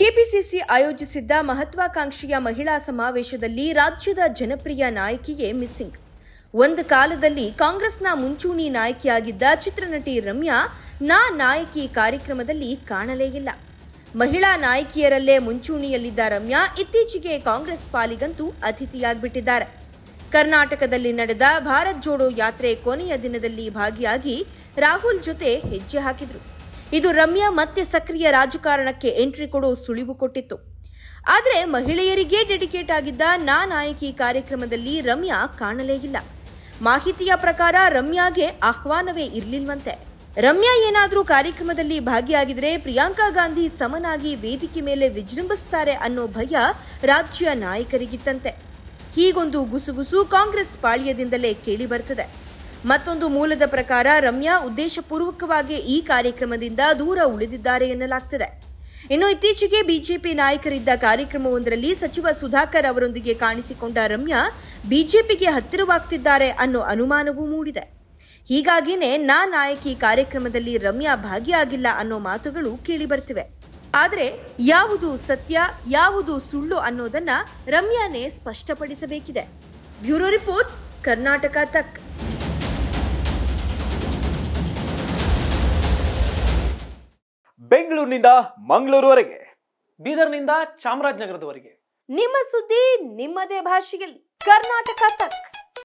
KPCC ಆಯೋಜಿಸಿದ್ದ ಮಹತ್ವಾಕಾಂಕ್ಷಿಯ ಮಹಿಳಾ ಸಮಾವೇಶದಲ್ಲಿ ರಾಜ್ಯದ ಜನಪ್ರಿಯ ನಾಯಕಿಯೇ ಮಿಸ್ಸಿಂಗ್ ಒಂದು ಕಾಲದಲ್ಲಿ ಕಾಂಗ್ರೆಸ್ನ ಮುಂಚೂಣಿ ನಾಯಕಿಯಾಗಿದ್ದ ಚಿತ್ರನಟಿ ರಮ್ಯಾ ನಾ ನಾಯಕಿ ಕಾರ್ಯಕ್ರಮದಲ್ಲಿ ಕಾಣಲೇ ಇಲ್ಲ ಮಹಿಳಾ ನಾಯಕಿಯರಲ್ಲೇ ಮುಂಚೂಣಿಯಲ್ಲಿದ್ದ ರಮ್ಯಾ ಇತ್ತೀಚೆಗೆ ಕಾಂಗ್ರೆಸ್ ಪಾಲಿಗಂತೂ ಅತಿಥಿಯಾಗಿಬಿಟ್ಟಿದ್ದಾರೆ ಕರ್ನಾಟಕದಲ್ಲಿ ನಡೆದ ಭಾರತ್ ಜೋಡೋ ಯಾತ್ರೆ ಕೊನೆಯ ದಿನದಲ್ಲಿ ಭಾಗಿಯಾಗಿ ರಾಹುಲ್ ಜೊತೆ ಹೆಜ್ಜೆ ಹಾಕಿದರು ಇದು ರಮ್ಯಾ ಮತ್ತೆ ಸಕ್ರಿಯ ರಾಜಕಾರಣಕ್ಕೆ ಎಂಟ್ರಿ ಕೊಡೋ ಸುಳಿವು ಕೊಟ್ಟಿತ್ತು ಆದರೆ ಮಹಿಳೆಯರಿಗೆ ಡೆಡಿಕೇಟ್ ಆಗಿದ್ದ ನಾ ನಾಯಕಿ ಕಾರ್ಯಕ್ರಮದಲ್ಲಿ ರಮ್ಯಾ ಕಾಣಲೇ ಇಲ್ಲ ಮಾಹಿತಿಯ ಪ್ರಕಾರ ರಮ್ಯಾಗೆ ಆಹ್ವಾನವೇ ಇರಲಿಲ್ವಂತೆ ರಮ್ಯಾ ಏನಾದರೂ ಕಾರ್ಯಕ್ರಮದಲ್ಲಿ ಭಾಗಿಯಾಗಿದ್ರೆ ಪ್ರಿಯಾಂಕಾ ಗಾಂಧಿ ಸಮನಾಗಿ ವೇದಿಕೆ ಮೇಲೆ ವಿಜೃಂಭಿಸ್ತಾರೆ ಅನ್ನೋ ಭಯ ರಾಜ್ಯ ನಾಯಕರಿಗಿತ್ತಂತೆ ಹೀಗೊಂದು ಗುಸುಗುಸು ಕಾಂಗ್ರೆಸ್ ಪಾಳ್ಯದಿಂದಲೇ ಕೇಳಿ ಮತ್ತೊಂದು ಮೂಲದ ಪ್ರಕಾರ ರಮ್ಯಾ ಉದ್ದೇಶಪೂರ್ವಕವಾಗಿ ಈ ಕಾರ್ಯಕ್ರಮದಿಂದ ದೂರ ಉಳಿದಿದ್ದಾರೆ ಎನ್ನಲಾಗ್ತದೆ ಇನ್ನು ಇತ್ತೀಚೆಗೆ ಬಿಜೆಪಿ ನಾಯಕರಿದ್ದ ಕಾರ್ಯಕ್ರಮವೊಂದರಲ್ಲಿ ಸಚಿವ ಸುಧಾಕರ್ ಅವರೊಂದಿಗೆ ಕಾಣಿಸಿಕೊಂಡ ರಮ್ಯಾ ಬಿಜೆಪಿಗೆ ಹತ್ತಿರವಾಗ್ತಿದ್ದಾರೆ ಅನ್ನೋ ಅನುಮಾನವೂ ಮೂಡಿದೆ ಹೀಗಾಗಿನೇ ನಾ ನಾಯಕಿ ಕಾರ್ಯಕ್ರಮದಲ್ಲಿ ರಮ್ಯಾ ಭಾಗಿಯಾಗಿಲ್ಲ ಅನ್ನೋ ಮಾತುಗಳು ಕೇಳಿಬರ್ತಿವೆ ಆದರೆ ಯಾವುದು ಸತ್ಯ ಯಾವುದು ಸುಳ್ಳು ಅನ್ನೋದನ್ನ ರಮ್ಯಾನೇ ಸ್ಪಷ್ಟಪಡಿಸಬೇಕಿದೆ ಬ್ಯೂರೋ ರಿಪೋರ್ಟ್ ಕರ್ನಾಟಕ ತಕ್ ಬೆಂಗಳೂರಿನಿಂದ ಮಂಗಳೂರುವರೆಗೆ ಬೀದರ್ನಿಂದ ಚಾಮರಾಜನಗರದವರೆಗೆ ನಿಮ್ಮ ಸುದ್ದಿ ನಿಮ್ಮದೇ ಭಾಷೆಯಲ್ಲಿ ಕರ್ನಾಟಕ ತಕ್